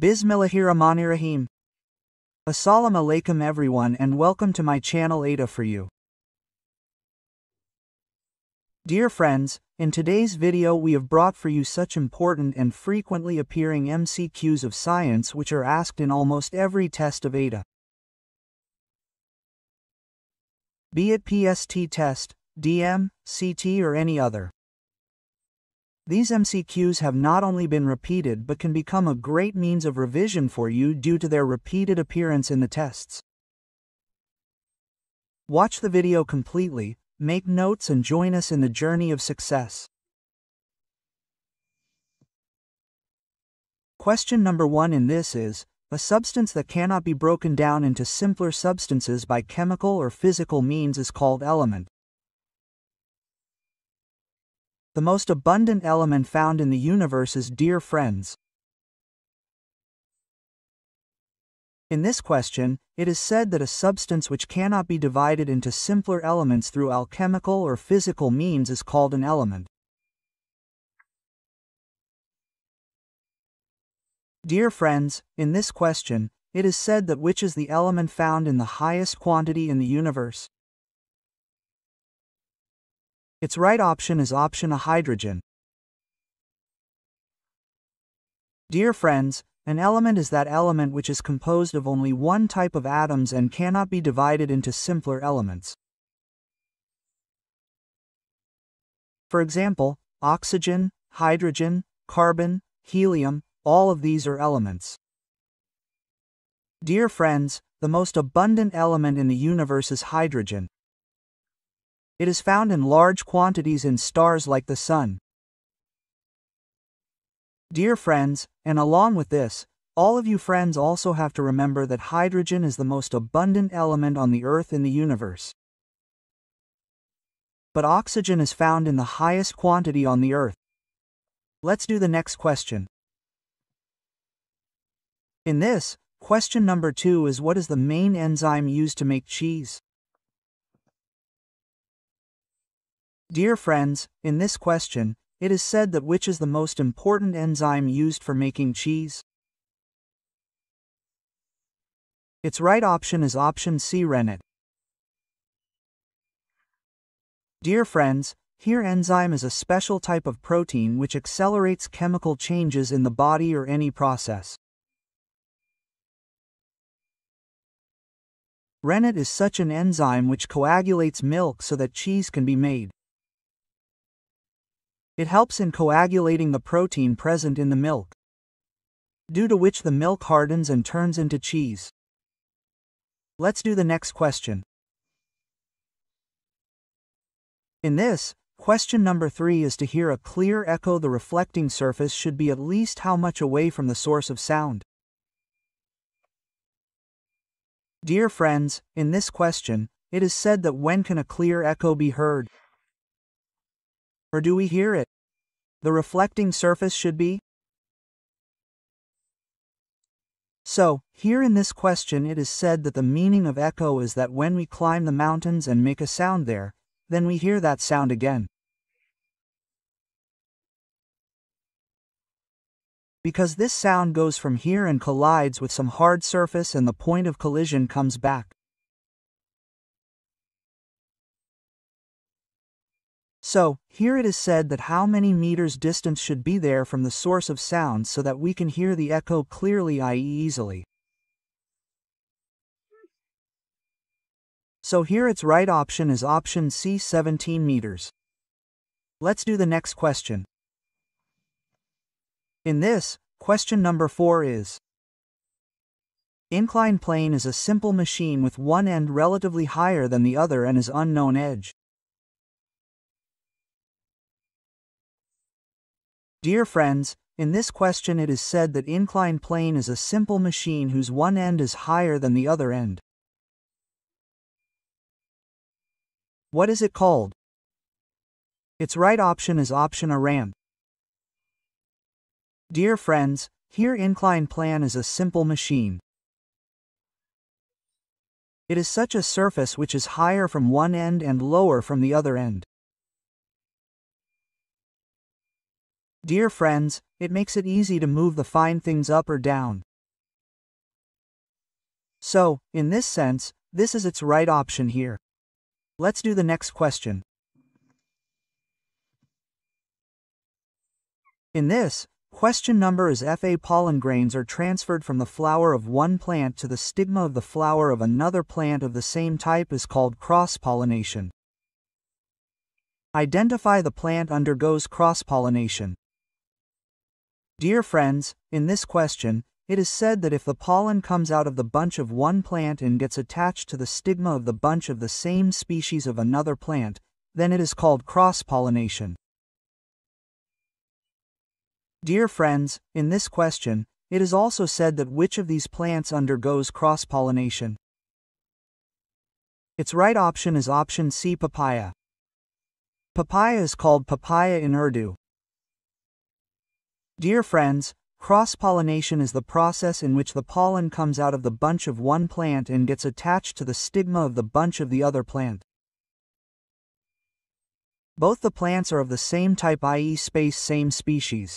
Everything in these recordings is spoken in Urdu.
بز میل ہیرا مانی رحیم السلام لیکم everyone and welcome to my channel ایڈا for you dear friends in today's video we have brought for you such important and frequently appearing M C Qs of science which are asked in almost every test way D S T test D M C T or any other great means of revision for you due to دیورڈ and watch the video completely make notice and جائیں journey of six question substance the کی broken down in simple substance by chemical or physical means is called element the most abundant element found انس dear friends in substance which can not be divided into simple element through or physical means is called element dear friends in this question said which is the element found in highest quantity انس it's right option is option hydrogen dear friends N element is دل which is composed only one type of atoms and کی divided in simple elements for example oxygen hydrogen carbon helium all of these are elements dear friends the most abundant element in universe is hydrogen found in large quantity in stars like the sun dear friends and along with this all of you friends also have to remember that hydrogen is the most abundant in the universe but oxygen is found in highest quantity on the earth do the next question this question two is what is the main enzyme used to make cheese dear friends in this question it is said which is the most important enzyme used for making cheese it's right option is option C rennet dear friends here enzyme is special type of protein which accelerates کیمیکول changes in دا باری اور رینےٹ از such an enzyme which coagulates milk so that cheese can be made it helps in کونگ ا پروٹینٹ ان ملک ڈی the which the milk hardens and turns in cheese let do the next کو this question number three is to hear a clear echo the reflecting surface should be at least how much away from the source of sound dear friends in this question it is the when can a clear echo be heard ڈوی here it the reflecting surface should be so here in this question it is the meaning of echoes then we climb the mountains and make a sound there then we hear that sound again because this sound goes from here and collide with some hard surface and point of collision comes back so here it asked that how many meters distance should be from the source of sound so that we can hear the equal clearly I easily so Heer it's right option is option C seventeen mattress let's do the next question in this question number four is incline plane is a simple machine with one and relatively higher than the other and is in known age dear friends in this question it is said that انائنڈ plane is a simple machine whose one end is higher than the other end what is it called it's right option is option A رین ڈیئر فرینڈز ہیر انائن plane is a simple machine it is such a surface which is higher from one end and lower from the other end dear friends it makes it easy to move the fine things up down so in this sense this is it's right option here let do the next کو this question numbers if a pollen grains are transferred from the flower of one plant to the stigma of the flower of another plant of the same type is called cross pollination identify the plant undergoes cross pollination dear friends in this question it said that if the pollen comes out of the bunch of one plant and gets it the to stigma of داچ of the same species of another plant then it is called pollination dear friends in this question it is also said the which of these plants undergoes cross pollination is option C papaya papaya is called papaya in dear friends cross pollination is the process in which the pollen comes out of the bunch of one plant and gets it to the stigma of the bunch of the other plant about the plants of the same type I اسپیس same species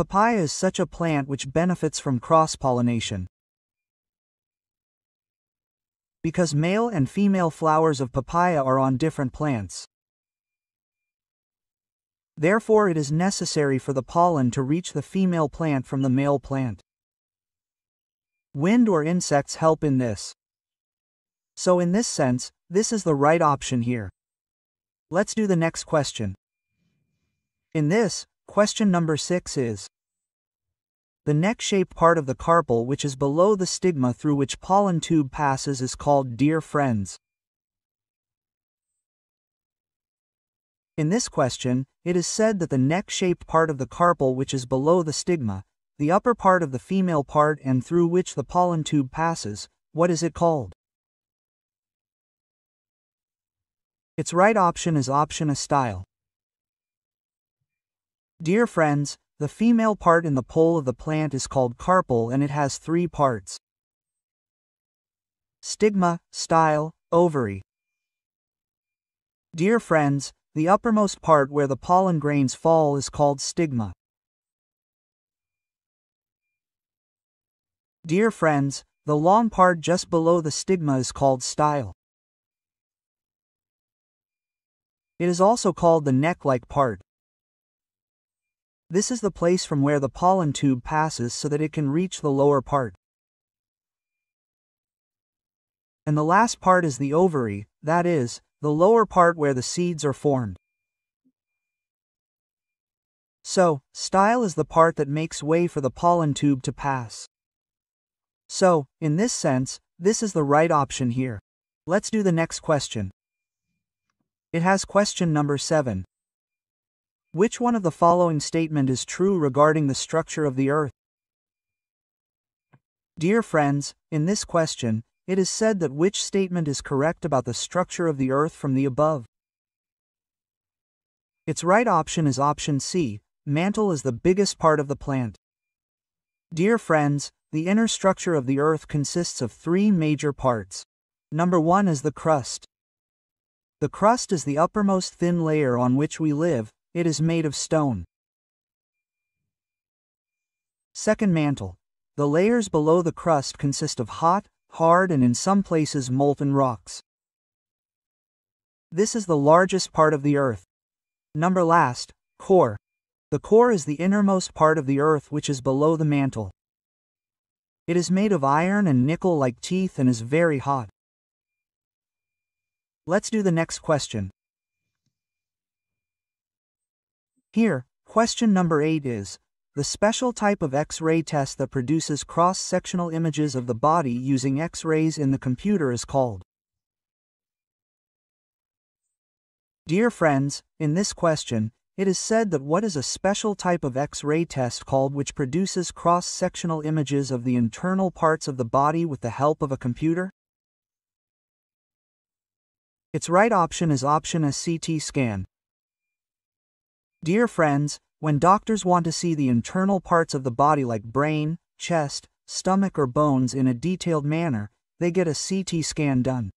papaya is such a plant which bets from cross pollination because male and female flowers of papaya are on different plants therefore it is necessary for the pollen to reach the female plant from the male plant when do are insects help in this so in this sense this is the right option here's do the next question this question number six is the next shape part of the carpel which is below the stigma through which pollen tube passes is called dear friends neck shape part of the carpels below the stigma the upper part of the female dear friends the female part in full of the plant is called carpel three پارٹسما dear friends the upper most part where the fall and greens fall is all stigma dear friends the long part just below the stigma is called style it is also call the neck like part this is the place from where the pollen tube passes so that it can reach the lower part and the last part is ovary this the lower part where seeds are formed so style is the part it makes way for the pollen tube to pass so in this sense this is the right option here let's do the next question number seven which one of the following statement is true regarding the structure of the earth dear friends in this question it is said that which statement is correct about the structure of the earth from the above it's right option is option C mantle is the biggest part of the plant dear friends the inner structure of the earth consist three major parts number one is the crust the crust is the upper most thin layer on which we live it is made of stone second mantle the layers below the crust consist of hard hard and in some places molten rocks this is the largest part of the earth number last core the core is the inner most part of the earth which is below the mantle it is made of iron and nickel like chief and is very hard let's do the next question here question number eight is special type of ایس ریٹ has the cross sections of the body dear فرینڈسنٹ اسپیشل ٹائپ آف ایس ریٹ has call which cross sectional internal parts of the body with the help of computer dear friends when doctors want see the internal parts of the body like brain chest stomach or bones in detail manner they get a C T scan done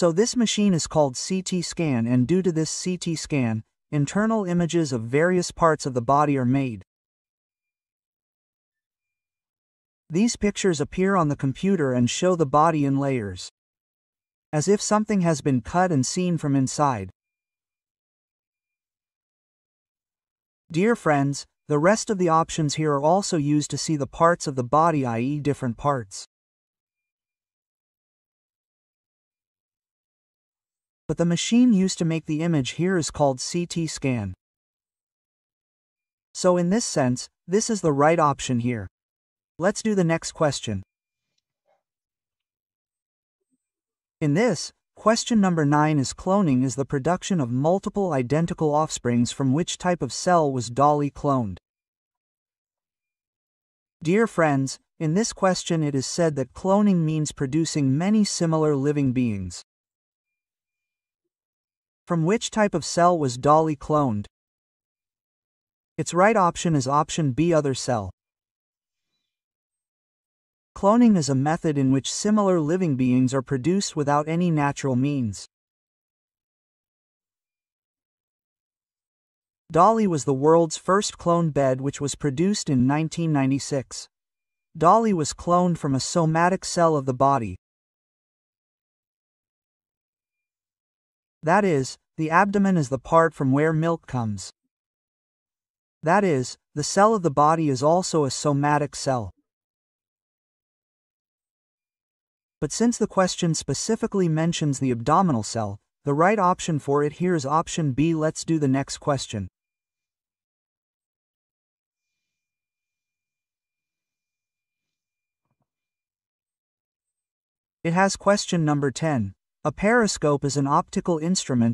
so this machine is called C T scan and due to this CT scan internal images of various parts of the body are made these pictures appear on the computer and show the body in layers as if some things bad and seen from inside dear friends the rest of the options here are also used to see the parts of the body different parts the machine used to make the image is called C T scan so in this sense this is the right option here let's do the next questions question number nine is cloning is the production of multiple identical of offspring from which type of cell is Dolly cloned dear friends in this کون از said the cloning means producing many similar living beings from which type of cell was Dolly cloned it's right option is option B udder cell cloning is a method in which similar living beings are produced without any natural means Dolly he was the world's first cloned bed which was produced in nineteen ninety six Dolly he was cloned from a somatic cell of the body this the app abdomen is the part from where milk comes that is the cell of the body is also a somatic cell optical instrument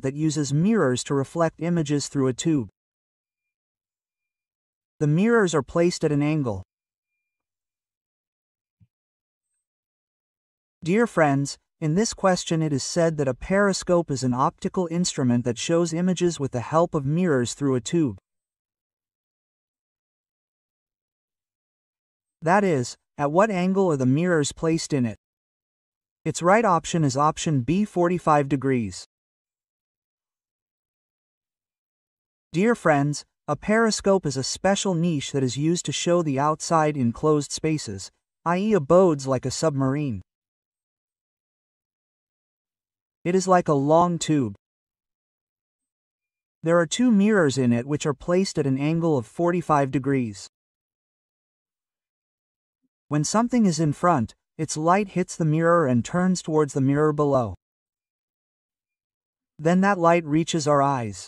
that must reflect images through a tube the mirrors are placed an angle dear friends in this question it is said that periscope is an optical instrument that shows images with the help of mirrors through a tube this at what angle of the mirrors placed int it's right option is option B forty five degrees dear friends a periscope is a special نیش درٹ is show the outside inside spaces I E birds like a submarine it is like a long tube there are two mirrors in which are placed an angle forty five degrees when something in front it's light hits the mirror and turns towards the mirror below then دائٹ reaches our eyes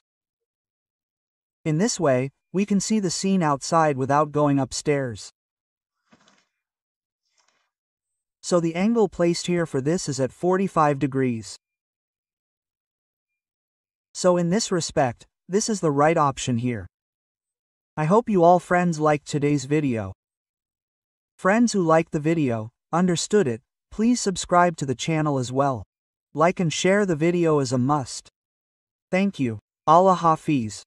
in this way we can see the scene outside without going up stairs so the angle placed here for this is at forty five degrees so in this respect this is the right option here I hope you all friends like today's video friends you like the video understood it please subscribe to the channel as well like and share the video is a must thank you اللہ حافظ